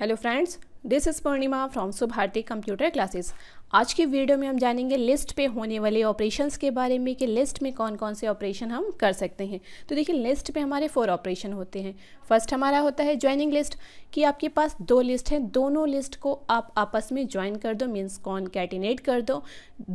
hello friends this is Purnima from Subharti computer classes आज की video में हम जानेंगे लिस्ट पे होने वाले ऑपरेशंस के बारे में कि लिस्ट में कौन कौन से ऑपरेशन हम कर सकते हैं तो देखिए लिस्ट पे हमारे फोर ऑपरेशन होते हैं फर्स्ट हमारा होता है ज्वाइनिंग लिस्ट कि आपके पास दो लिस्ट हैं दोनों लिस्ट को आप आपस में ज्वाइन कर दो मीन्स कौन कैटिनेट कर दो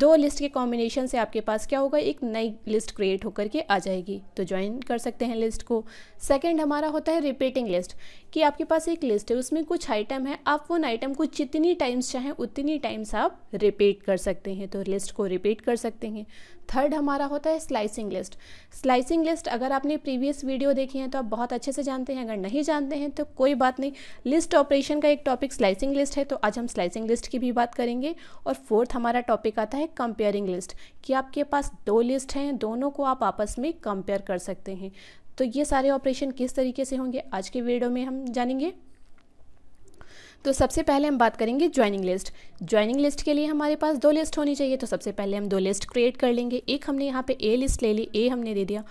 दो लिस्ट के कॉम्बिनेशन से आपके पास क्या होगा एक नई लिस्ट क्रिएट होकर के आ जाएगी तो ज्वाइन कर सकते हैं लिस्ट को सेकेंड हमारा होता है रिपीटिंग लिस्ट कि आपके पास एक लिस्ट है उसमें कुछ आइटम है आप उन आइटम को जितनी टाइम्स चाहें उतनी टाइम्स आप रिपीट कर सकते हैं तो लिस्ट को रिपीट कर सकते हैं थर्ड हमारा होता है स्लाइसिंग लिस्ट स्लाइसिंग लिस्ट अगर आपने प्रीवियस वीडियो देखी है तो आप बहुत अच्छे से जानते हैं अगर नहीं जानते हैं तो कोई बात नहीं लिस्ट ऑपरेशन का एक टॉपिक स्लाइसिंग लिस्ट है तो आज हम स्लाइसिंग लिस्ट की भी बात करेंगे और फोर्थ हमारा टॉपिक आता है कंपेयरिंग लिस्ट कि आपके पास दो लिस्ट हैं दोनों को आप आपस में कंपेयर कर सकते हैं तो ये सारे ऑपरेशन किस तरीके से होंगे आज के वीडियो में हम जानेंगे तो सबसे पहले हम बात करेंगे ज्वाइनिंग लिस्ट ज्वाइनिंग लिस्ट के लिए हमारे पास दो लिस्ट होनी चाहिए तो सबसे पहले हम दो लिस्ट क्रिएट कर लेंगे एक हमने यहाँ पे ए लिस्ट ले ली ए हमने दे दिया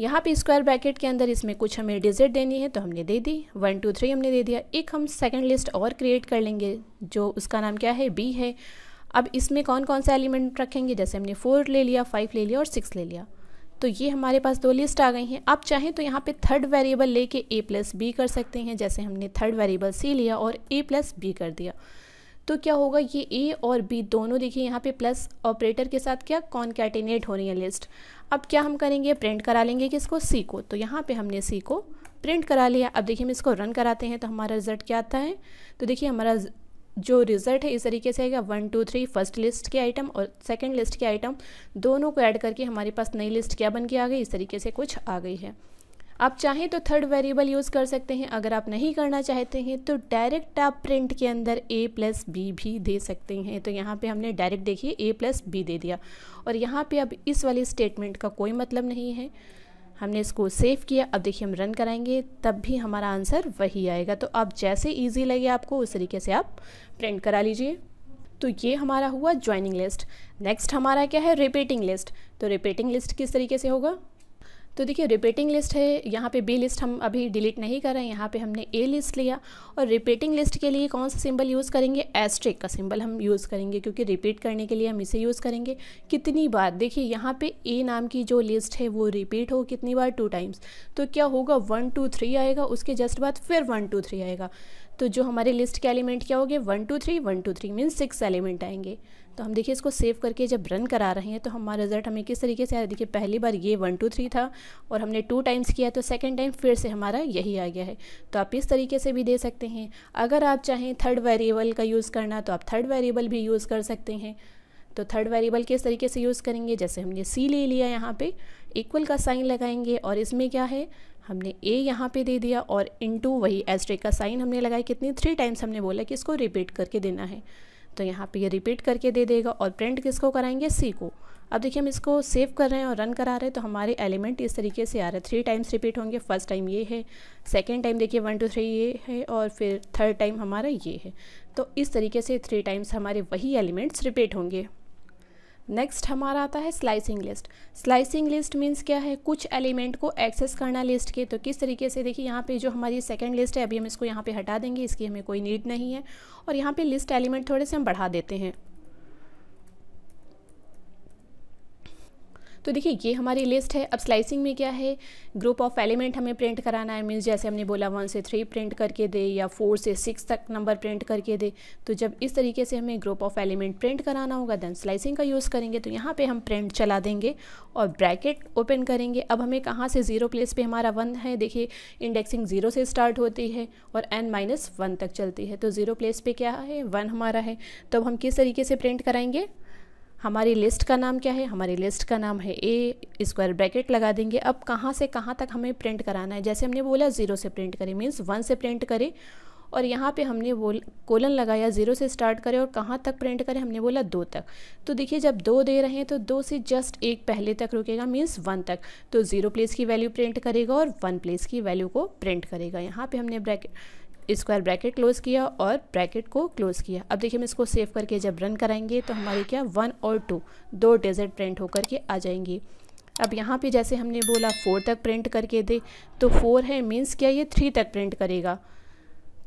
यहाँ पे स्क्वायर ब्रैकेट के अंदर इसमें कुछ हमें डिजिट देनी है तो हमने दे दी वन टू थ्री हमने दे दिया एक हम सेकेंड लिस्ट और क्रिएट कर लेंगे जो उसका नाम क्या है बी है अब इसमें कौन कौन सा एलिमेंट रखेंगे जैसे हमने फोर ले लिया फाइव ले लिया और सिक्स ले लिया तो ये हमारे पास दो लिस्ट आ गई हैं आप चाहें तो यहाँ पे थर्ड वेरिएबल लेके ए प्लस बी कर सकते हैं जैसे हमने थर्ड वेरिएबल सी लिया और ए प्लस बी कर दिया तो क्या होगा ये ए और बी दोनों देखिए यहाँ पे प्लस ऑपरेटर के साथ क्या कॉन्कैटिनेट हो रही है लिस्ट अब क्या हम करेंगे प्रिंट करा लेंगे किसको सी को तो यहाँ पे हमने सी को प्रिंट करा लिया अब देखिए हम इसको रन कराते हैं तो हमारा रिज़ल्ट क्या आता है तो देखिए हमारा जो रिजल्ट है इस तरीके से आएगा one two three first list के आइटम और सेकेंड लिस्ट के आइटम दोनों को ऐड करके हमारे पास नई लिस्ट क्या बन के आ गई इस तरीके से कुछ आ गई है आप चाहें तो थर्ड वेरिएबल यूज़ कर सकते हैं अगर आप नहीं करना चाहते हैं तो डायरेक्ट आप प्रिंट के अंदर ए प्लस बी भी दे सकते हैं तो यहाँ पे हमने डायरेक्ट देखिए ए प्लस बी दे दिया और यहाँ पे अब इस वाली स्टेटमेंट का कोई मतलब नहीं है हमने इसको सेव किया अब देखिए हम रन कराएंगे तब भी हमारा आंसर वही आएगा तो अब जैसे ईजी लगे आपको उस तरीके से आप प्रिंट करा लीजिए तो ये हमारा हुआ ज्वाइनिंग लिस्ट नेक्स्ट हमारा क्या है रिपीटिंग लिस्ट तो रिपीटिंग लिस्ट किस तरीके से होगा तो देखिए रिपीटिंग लिस्ट है यहाँ पे बी लिस्ट हम अभी डिलीट नहीं कर रहे हैं यहाँ पे हमने ए लिस्ट लिया और रिपीटिंग लिस्ट के लिए कौन सा सिंबल यूज़ करेंगे एस्ट्रिक का सिंबल हम यूज़ करेंगे क्योंकि रिपीट करने के लिए हम इसे यूज़ करेंगे कितनी बार देखिए यहाँ पे ए नाम की जो लिस्ट है वो रिपीट हो कितनी बार टू टाइम्स तो क्या होगा वन टू थ्री आएगा उसके जस्ट बाद फिर वन टू थ्री आएगा तो जो हमारे लिस्ट के एलिमेंट क्या हो गए one two three one two three means six element आएंगे तो हम देखिए इसको सेव करके जब रन करा रहे हैं तो हमारा रिजल्ट हमें किस तरीके से आया देखिए पहली बार ये वन टू थ्री था और हमने टू टाइम्स किया तो सेकेंड टाइम फिर से हमारा यही आ गया है तो आप इस तरीके से भी दे सकते हैं अगर आप चाहें थर्ड वेरिएबल का यूज़ करना तो आप थर्ड वेरिएबल भी यूज़ कर सकते हैं तो थर्ड वेरिएबल किस तरीके से यूज़ करेंगे जैसे हमने सी ले लिया यहाँ पे इक्वल का साइन लगाएंगे और इसमें क्या है हमने ए यहाँ पे दे दिया और इनटू वही ट्रे का साइन हमने लगाया कितनी थ्री टाइम्स हमने बोला कि इसको रिपीट करके देना है तो यहाँ पे ये रिपीट करके दे देगा और प्रिंट किसको कराएंगे सी को अब देखिए हम इसको सेव कर रहे हैं और रन करा रहे हैं तो हमारे एलिमेंट इस तरीके से आ रहे हैं थ्री टाइम्स रिपीट होंगे फर्स्ट टाइम ये है सेकेंड टाइम देखिए वन टू थ्री ये है और फिर थर्ड टाइम हमारा ये है तो इस तरीके से थ्री टाइम्स हमारे वही एलिमेंट्स रिपीट होंगे नेक्स्ट हमारा आता है slicing list slicing list means क्या है कुछ एलिमेंट को एक्सेस करना लिस्ट के तो किस तरीके से देखिए यहाँ पे जो हमारी सेकंड लिस्ट है अभी हम इसको यहाँ पे हटा देंगे इसकी हमें कोई नीड नहीं है और यहाँ पे लिस्ट एलिमेंट थोड़े से हम बढ़ा देते हैं तो देखिए ये हमारी लिस्ट है अब स्लाइसिंग में क्या है ग्रुप ऑफ एलिमेंट हमें प्रिंट कराना है मीन्स जैसे हमने बोला वन से थ्री प्रिंट करके दे या फोर से सिक्स तक नंबर प्रिंट करके दे तो जब इस तरीके से हमें ग्रुप ऑफ एलिमेंट प्रिंट कराना होगा देन स्लाइसिंग का यूज़ करेंगे तो यहाँ पर हम प्रिंट चला देंगे और ब्रैकेट ओपन करेंगे अब हमें कहाँ से ज़ीरो प्लेस पर हमारा वन है देखिए इंडेक्सिंग ज़ीरो से स्टार्ट होती है और एन माइनस वन तक चलती है तो ज़ीरो प्लेस पर क्या है वन हमारा है तो अब हम किस तरीके से प्रिंट कराएंगे हमारी लिस्ट का नाम क्या है हमारी लिस्ट का नाम है ए स्क्वायर ब्रैकेट लगा देंगे अब कहाँ से कहाँ तक हमें प्रिंट कराना है जैसे हमने बोला ज़ीरो से प्रिंट करें मीन्स वन से प्रिंट करें और यहाँ पे हमने बोल कोलन लगाया ज़ीरो से स्टार्ट करें और कहाँ तक प्रिंट करें हमने बोला दो तक तो देखिए जब दो दे रहे हैं तो दो से जस्ट एक पहले तक रुकेगा मीन्स वन तक तो ज़ीरो प्लेस की वैल्यू प्रिंट करेगा और वन प्लेस की वैल्यू को प्रिंट करेगा यहाँ पे हमने ब्रैकेट स्क्वायर ब्रैकेट क्लोज़ किया और ब्रैकेट को क्लोज़ किया अब देखिए हम इसको सेव करके जब रन कराएंगे तो हमारे क्या वन और टू दो डिजिट प्रिंट होकर के आ जाएंगी अब यहाँ पे जैसे हमने बोला फोर तक प्रिंट करके दे तो फोर है मीन्स क्या ये थ्री तक प्रिंट करेगा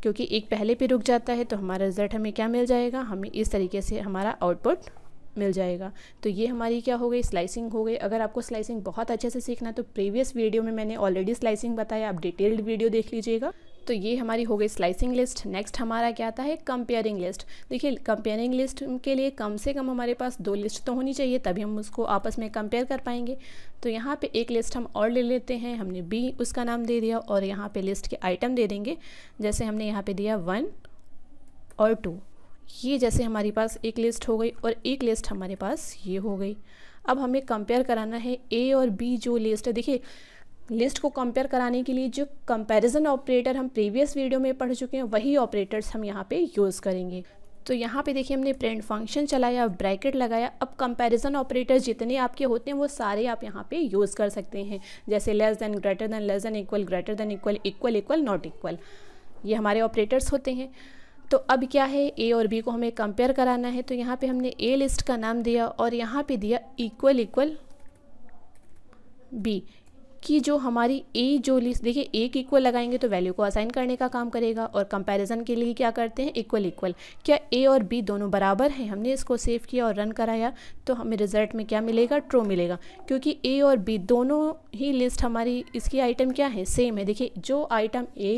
क्योंकि एक पहले पे रुक जाता है तो हमारा रिज़ल्ट हमें क्या मिल जाएगा हमें इस तरीके से हमारा आउटपुट मिल जाएगा तो ये हमारी क्या हो गई स्लाइसिंग हो गई अगर आपको स्लाइसिंग बहुत अच्छे से सीखना है तो प्रीवियस वीडियो में मैंने ऑलरेडी स्लाइसिंग बताया आप डिटेल्ड वीडियो देख लीजिएगा तो ये हमारी हो गई स्लाइसिंग लिस्ट नेक्स्ट हमारा क्या आता है कंपेयरिंग लिस्ट देखिए कंपेयरिंग लिस्ट के लिए कम से कम हमारे पास दो लिस्ट तो होनी चाहिए तभी हम उसको आपस में कंपेयर कर पाएंगे तो यहाँ पे एक लिस्ट हम और ले लेते हैं हमने बी उसका नाम दे दिया और यहाँ पे लिस्ट के आइटम दे देंगे जैसे हमने यहाँ पे दिया वन और टू ये जैसे हमारे पास एक लिस्ट हो गई और एक लिस्ट हमारे पास ये हो गई अब हमें कंपेयर कराना है ए और बी जो लिस्ट है देखिए लिस्ट को कंपेयर कराने के लिए जो कंपैरिजन ऑपरेटर हम प्रीवियस वीडियो में पढ़ चुके हैं वही ऑपरेटर्स हम यहाँ पे यूज़ करेंगे तो यहाँ पे देखिए हमने प्रिंट फंक्शन चलाया ब्रैकेट लगाया अब कंपैरिजन ऑपरेटर जितने आपके होते हैं वो सारे आप यहाँ पे यूज़ कर सकते हैं जैसे less than greater than less than equal greater than equal equal equal not equal ये हमारे ऑपरेटर्स होते हैं तो अब क्या है ए और बी को हमें कंपेयर कराना है तो यहाँ पे हमने ए लिस्ट का नाम दिया और यहाँ पे दिया इक्वल इक्वल बी कि जो हमारी ए जो लिस्ट देखिए एक इक्वल लगाएंगे तो वैल्यू को असाइन करने का काम करेगा और कंपैरिजन के लिए क्या करते हैं इक्वल इक्वल क्या ए और बी दोनों बराबर हैं हमने इसको सेव किया और रन कराया तो हमें रिजल्ट में क्या मिलेगा ट्रू मिलेगा क्योंकि ए और बी दोनों ही लिस्ट हमारी इसकी आइटम क्या है सेम है देखिए जो आइटम ए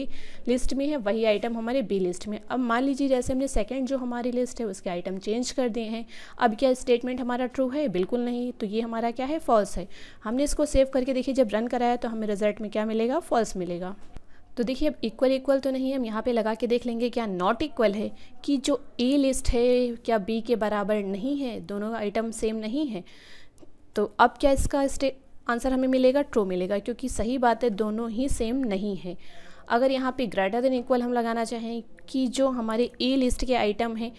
लिस्ट में है वही आइटम हमारे बी लिस्ट में अब मान लीजिए जैसे हमने सेकेंड जो हमारी लिस्ट है उसके आइटम चेंज कर दिए हैं अब क्या स्टेटमेंट हमारा ट्रू है बिल्कुल नहीं तो ये हमारा क्या है फॉल्स है हमने इसको सेव करके देखिए जब रन कराया तो हमें रिजल्ट में क्या मिलेगा फॉल्स मिलेगा तो देखिए अब इक्वल इक्वल तो नहीं हम यहाँ पे लगा के देख लेंगे क्या नॉट इक्वल है कि जो ए लिस्ट है क्या बी के बराबर नहीं है दोनों आइटम सेम नहीं है तो अब क्या इसका स्टे आंसर हमें मिलेगा ट्रू मिलेगा क्योंकि सही बात है दोनों ही सेम नहीं है अगर यहाँ पे ग्रेटर देन इक्वल हम लगाना चाहें कि जो हमारे ए लिस्ट के आइटम हैं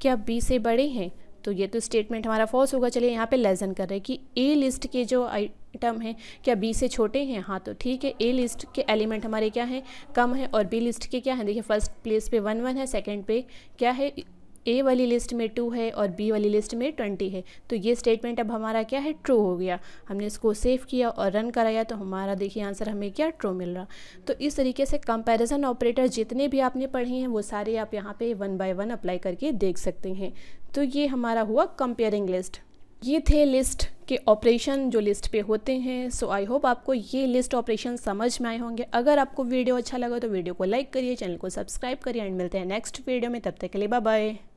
क्या बी से बड़े हैं तो ये तो स्टेटमेंट हमारा फॉल्स होगा चलिए यहाँ पे लेसन कर रहे हैं कि ए लिस्ट के जो आइटम हैं क्या बी से छोटे हैं हाँ तो ठीक है ए लिस्ट के एलिमेंट हमारे क्या हैं कम है और बी लिस्ट के क्या हैं देखिए फर्स्ट प्लेस पे वन वन है सेकंड पे क्या है ए वाली लिस्ट में टू है और बी वाली लिस्ट में ट्वेंटी है तो ये स्टेटमेंट अब हमारा क्या है ट्रू हो गया हमने इसको सेव किया और रन कराया तो हमारा देखिए आंसर हमें क्या ट्रू मिल रहा तो इस तरीके से कंपैरिजन ऑपरेटर जितने भी आपने पढ़े हैं वो सारे आप यहाँ पे वन बाय वन अप्लाई करके देख सकते हैं तो ये हमारा हुआ कंपेयरिंग लिस्ट ये थे लिस्ट के ऑपरेशन जो लिस्ट पे होते हैं सो आई होप आपको ये लिस्ट ऑपरेशन समझ में आए होंगे अगर आपको वीडियो अच्छा लगा तो वीडियो को लाइक करिए चैनल को सब्सक्राइब करिए एंड मिलते हैं नेक्स्ट वीडियो में तब तक के लिए बाय